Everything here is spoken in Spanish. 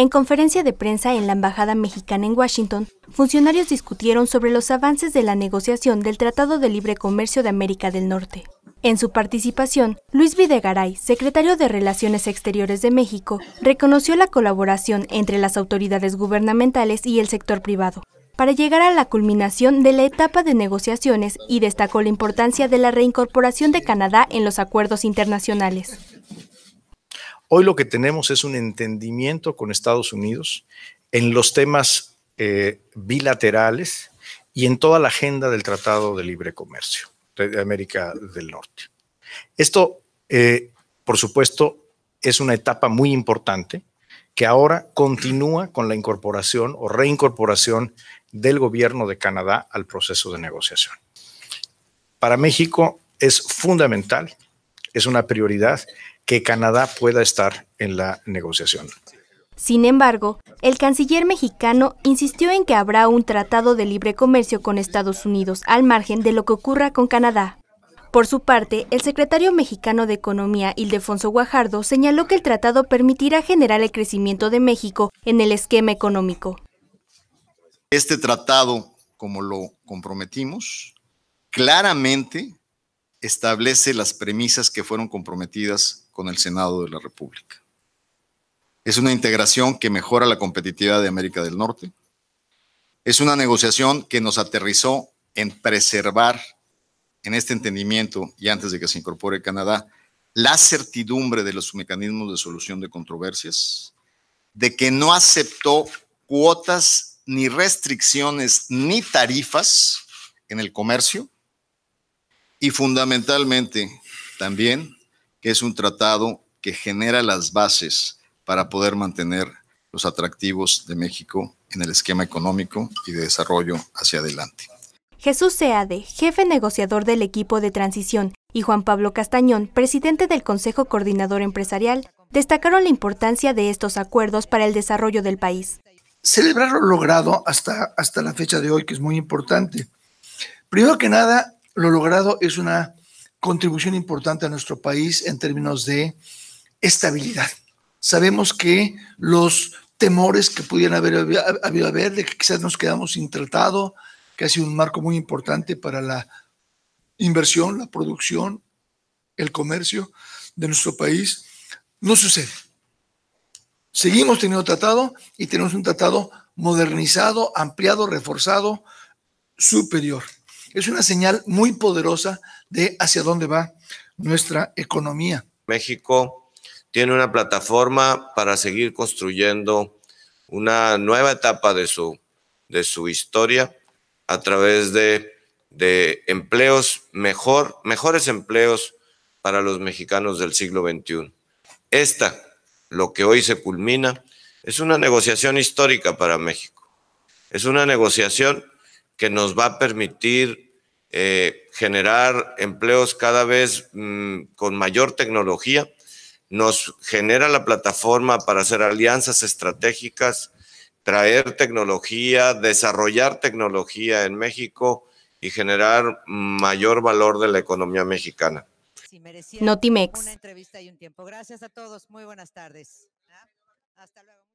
En conferencia de prensa en la Embajada Mexicana en Washington, funcionarios discutieron sobre los avances de la negociación del Tratado de Libre Comercio de América del Norte. En su participación, Luis Videgaray, secretario de Relaciones Exteriores de México, reconoció la colaboración entre las autoridades gubernamentales y el sector privado para llegar a la culminación de la etapa de negociaciones y destacó la importancia de la reincorporación de Canadá en los acuerdos internacionales. Hoy lo que tenemos es un entendimiento con Estados Unidos en los temas eh, bilaterales y en toda la agenda del Tratado de Libre Comercio de América del Norte. Esto, eh, por supuesto, es una etapa muy importante que ahora continúa con la incorporación o reincorporación del gobierno de Canadá al proceso de negociación. Para México es fundamental, es una prioridad que Canadá pueda estar en la negociación. Sin embargo, el canciller mexicano insistió en que habrá un tratado de libre comercio con Estados Unidos al margen de lo que ocurra con Canadá. Por su parte, el secretario mexicano de Economía, Ildefonso Guajardo, señaló que el tratado permitirá generar el crecimiento de México en el esquema económico. Este tratado, como lo comprometimos, claramente establece las premisas que fueron comprometidas con el Senado de la República. Es una integración que mejora la competitividad de América del Norte. Es una negociación que nos aterrizó en preservar en este entendimiento y antes de que se incorpore Canadá, la certidumbre de los mecanismos de solución de controversias, de que no aceptó cuotas ni restricciones ni tarifas en el comercio y fundamentalmente también que es un tratado que genera las bases para poder mantener los atractivos de México en el esquema económico y de desarrollo hacia adelante. Jesús Seade, jefe negociador del equipo de transición, y Juan Pablo Castañón, presidente del Consejo Coordinador Empresarial, destacaron la importancia de estos acuerdos para el desarrollo del país. Celebrar lo logrado hasta, hasta la fecha de hoy, que es muy importante. Primero que nada, lo logrado es una contribución importante a nuestro país en términos de estabilidad. Sabemos que los temores que pudieran haber habido haber de que quizás nos quedamos sin tratado, que ha sido un marco muy importante para la inversión, la producción, el comercio de nuestro país, no sucede. Seguimos teniendo tratado y tenemos un tratado modernizado, ampliado, reforzado, superior es una señal muy poderosa de hacia dónde va nuestra economía. México tiene una plataforma para seguir construyendo una nueva etapa de su, de su historia a través de, de empleos mejor, mejores empleos para los mexicanos del siglo XXI. Esta, lo que hoy se culmina, es una negociación histórica para México. Es una negociación que nos va a permitir eh, generar empleos cada vez mm, con mayor tecnología, nos genera la plataforma para hacer alianzas estratégicas, traer tecnología, desarrollar tecnología en México y generar mayor valor de la economía mexicana. Notimex. Una entrevista y un tiempo. Gracias a todos. Muy buenas tardes. ¿Ah? Hasta luego.